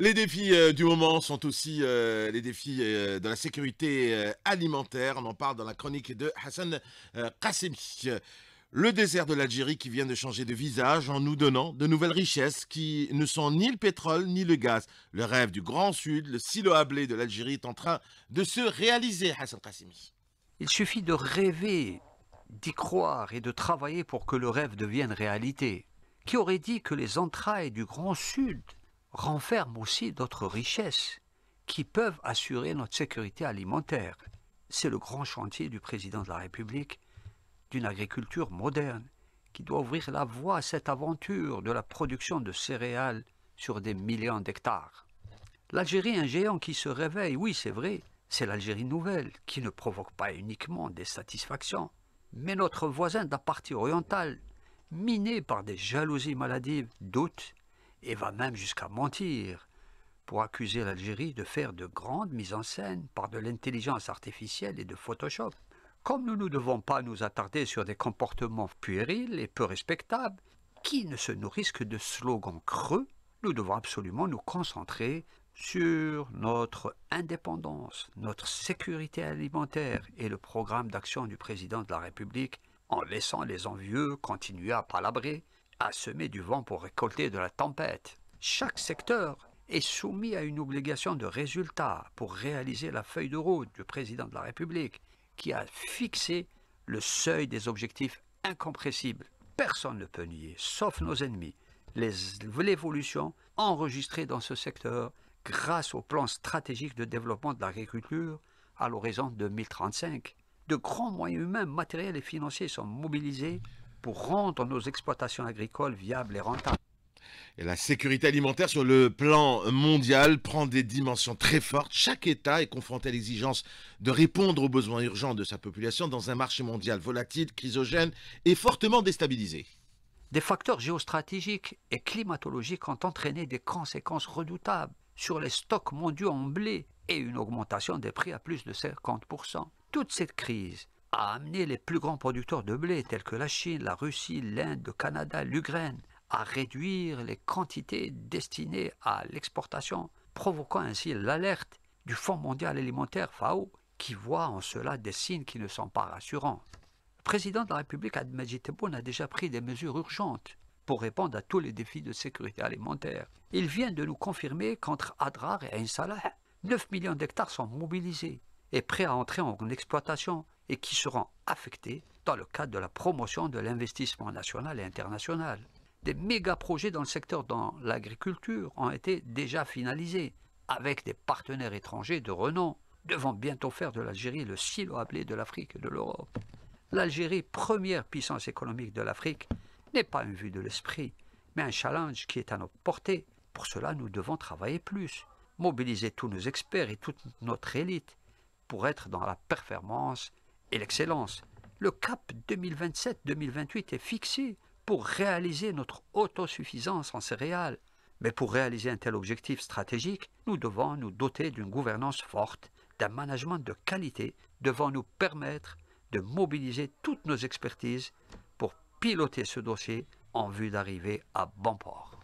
Les défis euh, du moment sont aussi euh, les défis euh, de la sécurité alimentaire. On en parle dans la chronique de Hassan Kassimi, Le désert de l'Algérie qui vient de changer de visage en nous donnant de nouvelles richesses qui ne sont ni le pétrole ni le gaz. Le rêve du Grand Sud, le silo à blé de l'Algérie est en train de se réaliser, Hassan Kassimi. Il suffit de rêver, d'y croire et de travailler pour que le rêve devienne réalité. Qui aurait dit que les entrailles du Grand Sud renferme aussi d'autres richesses qui peuvent assurer notre sécurité alimentaire. C'est le grand chantier du président de la République d'une agriculture moderne qui doit ouvrir la voie à cette aventure de la production de céréales sur des millions d'hectares. L'Algérie un géant qui se réveille, oui c'est vrai, c'est l'Algérie nouvelle qui ne provoque pas uniquement des satisfactions, mais notre voisin de la partie orientale, miné par des jalousies maladives, doutes et va même jusqu'à mentir pour accuser l'Algérie de faire de grandes mises en scène par de l'intelligence artificielle et de Photoshop. Comme nous ne devons pas nous attarder sur des comportements puérils et peu respectables, qui ne se nourrissent que de slogans creux, nous devons absolument nous concentrer sur notre indépendance, notre sécurité alimentaire et le programme d'action du président de la République en laissant les envieux continuer à palabrer à semer du vent pour récolter de la tempête. Chaque secteur est soumis à une obligation de résultat pour réaliser la feuille de route du président de la République qui a fixé le seuil des objectifs incompressibles. Personne ne peut nier, sauf nos ennemis, l'évolution enregistrée dans ce secteur grâce au plan stratégique de développement de l'agriculture à l'horizon 2035. De grands moyens humains, matériels et financiers sont mobilisés pour rendre nos exploitations agricoles viables et rentables. la sécurité alimentaire sur le plan mondial prend des dimensions très fortes. Chaque État est confronté à l'exigence de répondre aux besoins urgents de sa population dans un marché mondial volatile, chrysogène et fortement déstabilisé. Des facteurs géostratégiques et climatologiques ont entraîné des conséquences redoutables sur les stocks mondiaux en blé et une augmentation des prix à plus de 50%. Toute cette crise a amené les plus grands producteurs de blé, tels que la Chine, la Russie, l'Inde, le Canada, l'Ukraine, à réduire les quantités destinées à l'exportation, provoquant ainsi l'alerte du Fonds mondial alimentaire FAO, qui voit en cela des signes qui ne sont pas rassurants. Le président de la République, Ahmed Tebboune, a déjà pris des mesures urgentes pour répondre à tous les défis de sécurité alimentaire. Il vient de nous confirmer qu'entre Adrar et Ain Salah, 9 millions d'hectares sont mobilisés et prêts à entrer en exploitation et qui seront affectés dans le cadre de la promotion de l'investissement national et international. Des méga-projets dans le secteur de l'agriculture ont été déjà finalisés, avec des partenaires étrangers de renom, devant bientôt faire de l'Algérie le silo à blé de l'Afrique et de l'Europe. L'Algérie, première puissance économique de l'Afrique, n'est pas une vue de l'esprit, mais un challenge qui est à nos portée. Pour cela, nous devons travailler plus, mobiliser tous nos experts et toute notre élite pour être dans la performance et l'excellence. Le cap 2027-2028 est fixé pour réaliser notre autosuffisance en céréales. Mais pour réaliser un tel objectif stratégique, nous devons nous doter d'une gouvernance forte, d'un management de qualité, devant nous permettre de mobiliser toutes nos expertises pour piloter ce dossier en vue d'arriver à bon port.